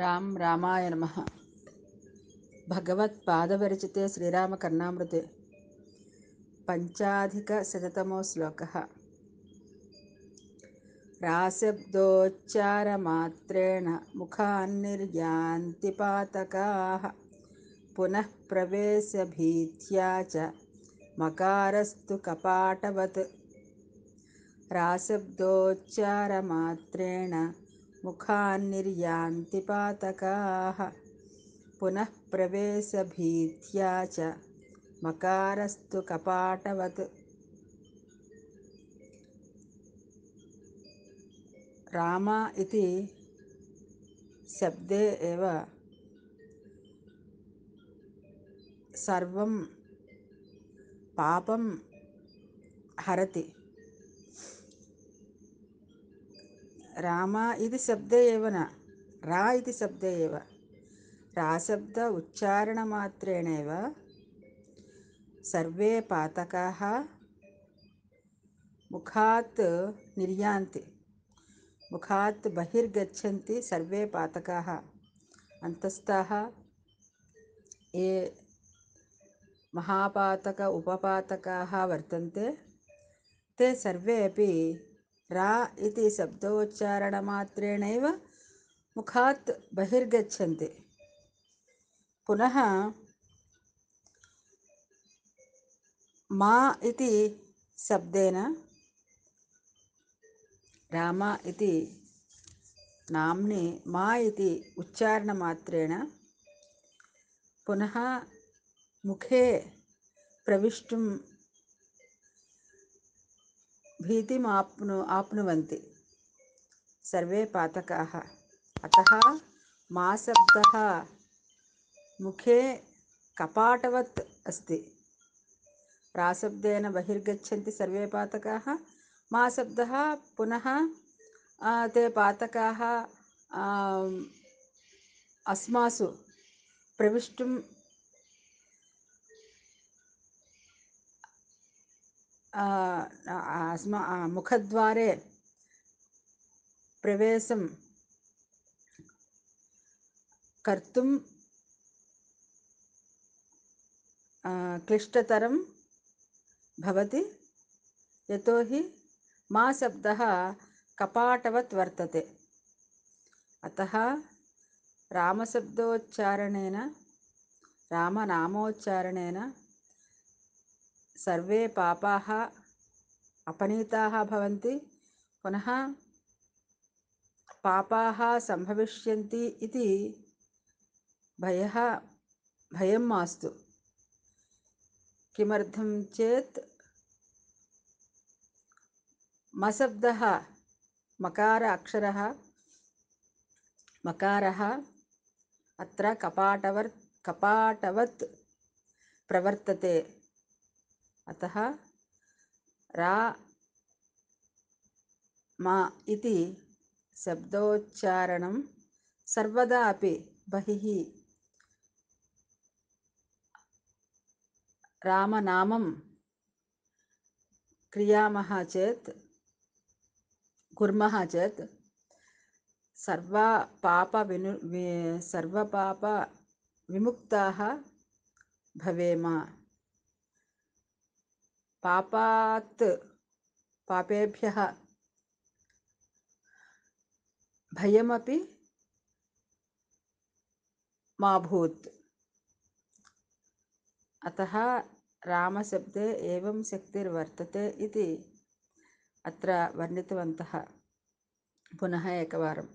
రామ్ రామాయ నమ భగవత్ పాదవరిచితే శ్రీరామకర్ణామృతే పంచాధికశతమో శ్లోక రాశబ్దోచ్చారమాత్రేణ ముఖాన్నిర్యాంతి పాతకా పునః ప్రవేశభీత్యా చ మకారస్తు కపాటవత్ రాశబ్దోచ్చారమాత్రేణ मुखान्निर्यान्ति पातकाः पुनः प्रवेशभीत्या च मकारस्तु कपाटवत् रामा इति शब्दे एव सर्वं पापं हरति ರಾಮ ಇದು ಶಬ್ದ ಏವನ ರಾ ಇದು ಶಬ್ದ ಏವ ರಾ ಶಬ್ದ ಉಚ್ಚಾರಣ ಮಾತ್ರೇಣೇವ ಸರ್ವೇ ಪಾತಕ ಮುಖಾತ್ ನಿರ್ಯಾಂತಿ ಮುಖಾತ್ ಬಹಿರ್ಗಂತ ಸರ್ವೇ ಪಾತಕ ಅಂತಸ್ಥ ಯೇ ಮಹಾಪಾತಕ ಉಪಪಾತಕ ವರ್ತಂತೆ ತೇ ಸರ್ವೇ ಅಪಿ రా ఇది శబ్దోచ్చారణ శబ్దోచ్చారణమాత్రేణైవ ముఖాత్ బహిర్గచ్చంది పునః మా ఇది శబ్దేన రామ ఇది నామ్ని మా ఇది ఉచ్చారణ మాత్రేణ పునః ముఖే ప్రవిష్టం భీతిమాప్ను ఆప్నువంతి సర్వే పాతకాः అతः మా శబ్దः ముఖే కపాటవత్ अस्ति ప్రాశబ్దేన బహిర్గచ్చంతి సర్వే పాతకాः మా శబ్దः పునః ते పాతకాः అస్మాసు ప్రవిష్టం अस्मा मुखद्वारे प्रवेशं कर्तुं क्लिष्टतरं भवति यतोहि मा शब्दः कपाटवत् वर्तते अतः रामशब्दोच्चारणेन रामनामोच्चारणेन సర్వే పాపాः అపనీతాः భవంతి పునః పాపాः సంభవిష్యంతి ఇది భయ భయం మాస్తు కిమర్థం చేత్ మశబ్ద మకార అక్షర మకార అత్ర కపాటవర్ కపాటవత్ ప్రవర్తతే अतः रा मा इति शब्दोच्चारणं सर्वदा अपि बहिः रामनामं क्रियामः चेत् कुर्मः चेत् सर्वपापविनु सर्वपापविमुक्ताः भवेम पापात् पापेभ्यः भयमपि मा भूत् अतः रामशब्दे एवं शक्तिर्वर्तते इति अत्र वर्णितवन्तः पुनः एकवारं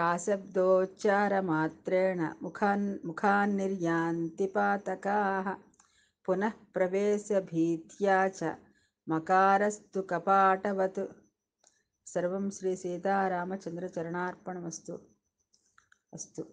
राशब्दोच्चारमात्रेण मुखान् मुखान् निर्यान्ति पातकाः पुनःप्रवेशभीत्या च మకారస్తు కపాటవత్ సర్వం శ్రీ సీతారామచంద్రచరణార్పణమస్తు అస్తు